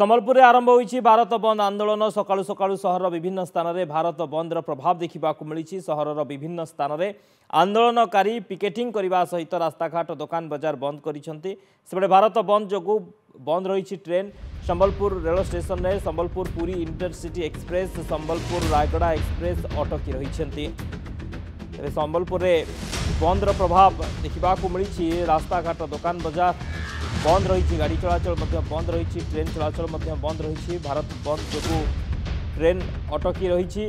ସମ୍ବଲପୁରରେ ଆରମ୍ଭ ହୋଇଛି ଭାରତ ବନ୍ଦ ଆନ୍ଦୋଳନ ସକାଳୁ ସକାଳୁ ସହରର ବିଭିନ୍ନ ସ୍ଥାନରେ ଭାରତ ବନ୍ଦର ପ୍ରଭାବ ଦେଖିବାକୁ ମିଳିଛି ସହରର ବିଭିନ୍ନ ସ୍ଥାନରେ ଆନ୍ଦୋଳନକାରୀ ପିକେଟିଂ କରିବା ସହିତ ରାସ୍ତାଘାଟ ଦୋକାନ ବଜାର ବନ୍ଦ କରିଛନ୍ତି ସେପଟେ ଭାରତ ବନ୍ଦ ଯୋଗୁଁ ବନ୍ଦ ରହିଛି ଟ୍ରେନ୍ ସମ୍ବଲପୁର ରେଳ ଷ୍ଟେସନରେ Sambalpur Puri intercity express Sambalpur Rayagada express ଅଟକି ରହିଛନ୍ତି ତେବେ ସମ୍ବଲପୁରରେ ବନ୍ଦର ପ୍ରଭାବ ଦେଖିବାକୁ ମିଳିଛି ରାସ୍ତାଘାଟ ଦୋକାନ ବଜାର বন্ধ রয়েছে গাড়ি চলাচল বন্ধ রয়েছে ট্রেন চলাচল বন্ধ রয়েছে ভারত বন্ধ যোগ ট্রেন অটকি রয়েছে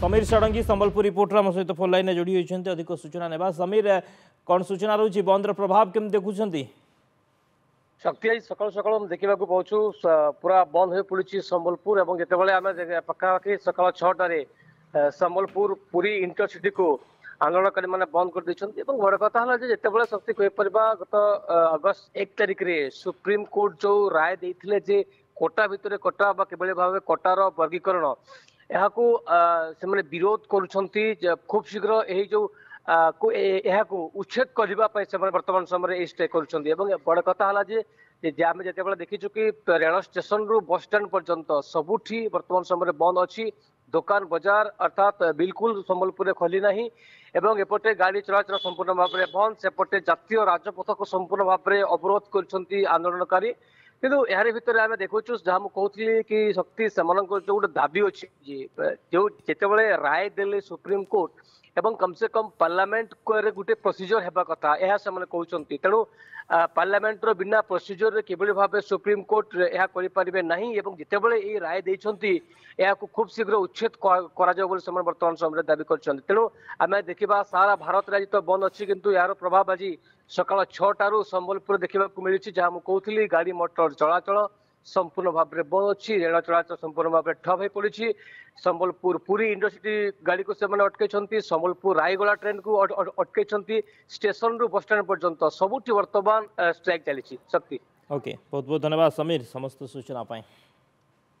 সমীর ষড়ঙ্গী সম্বলপুর রিপোর্টর আমার সহ ফোন লাইনে যোড়ি হয়েছেন অধিক সূচনা নেবা সমীর কোণ সূচনা রয়েছে বন্ধর প্রভাব কেমি দেখুছেন শক্তি আজ সকাল সকাল দেখা পাচ্ছু পুরা বন্ধ হয়ে পড়ছে সম্বলপুর এবং যেতবে আমি পাখাপাখি সকাল ছটার সম্বলপুর পুরী ইন্টরসিটি কু आंदोलनकारी मैंने बंद कर दे बड़ कथा है जिते बड़े शक्ति कहपर गत अगस्ट एक तारिख में सुप्रीम कोर्ट जो राय देते जे कोटा भितर कोटा कि भाव कोटार वर्गीकरण यह विरोध कर खुब शीघ्र यही जो उच्छेद करने बर्तमान समय स्टे कर बड़ कथा है जे देखी चुकी रेल स्टेशन रु बस स्टाण पर्यटन सबुठी बर्तमान समय बंद अच्छी दुकान बजार अर्थात बिल्कुल संबलपुर खोली ना एपटे गाड़ी चलाचल संपूर्ण भाव में बंद सेपटे जितियों राजपथ को संपूर्ण भाव में अवरोध कर आंदोलनकारी किंतु यार भितर आम देखु जहां मुझे कि शक्ति से जो गोटे दाबी अच्छी जो जिते राय दे सुप्रीम कोर्ट एवं कम से कम पार्लियामेंट को गोटे प्रोसीजर हवा कथा यह से कहते तेणु पार्लियामेंट बिना प्रोसीजर किभली भाव सुप्रीम कोर्ट यह करेंगे ना जिते ये राय देखते खूब शीघ्र उच्छेद बर्तमान समय दावी करेणु आम देखा सारा भारत आज तो बंद अच्छी किंतु यार प्रभाव आज ସକାଳ ଛଅଟାରୁ ସମ୍ବଲପୁର ଦେଖିବାକୁ ମିଳିଛି ଯାହା ମୁଁ କହୁଥିଲି ଗାଡ଼ି ମଟର ଚଳାଚଳ ସମ୍ପୂର୍ଣ୍ଣ ଭାବରେ ବନ୍ଦ ଅଛି ରେଳ ଚଳାଚଳ ସମ୍ପୂର୍ଣ୍ଣ ଭାବରେ ଠପ୍ ହୋଇ ପଡ଼ିଛି ସମ୍ବଲପୁର ପୁରୀ ଇଣ୍ଡରସିଟି ଗାଡ଼ିକୁ ସେମାନେ ଅଟକାଇଛନ୍ତି ସମ୍ବଲପୁର ରାୟଗଡ଼ା ଟ୍ରେନ୍କୁ ଅଟକାଇଛନ୍ତି ଷ୍ଟେସନରୁ ବସଷ୍ଟାଣ୍ଡ ପର୍ଯ୍ୟନ୍ତ ସବୁଠି ବର୍ତ୍ତମାନ ଷ୍ଟ୍ରାଇକ୍ ଚାଲିଛି ଶକ୍ତି ଓକେ ବହୁତ ବହୁତ ଧନ୍ୟବାଦ ସମୀର ସମସ୍ତ ସୂଚନା ପାଇଁ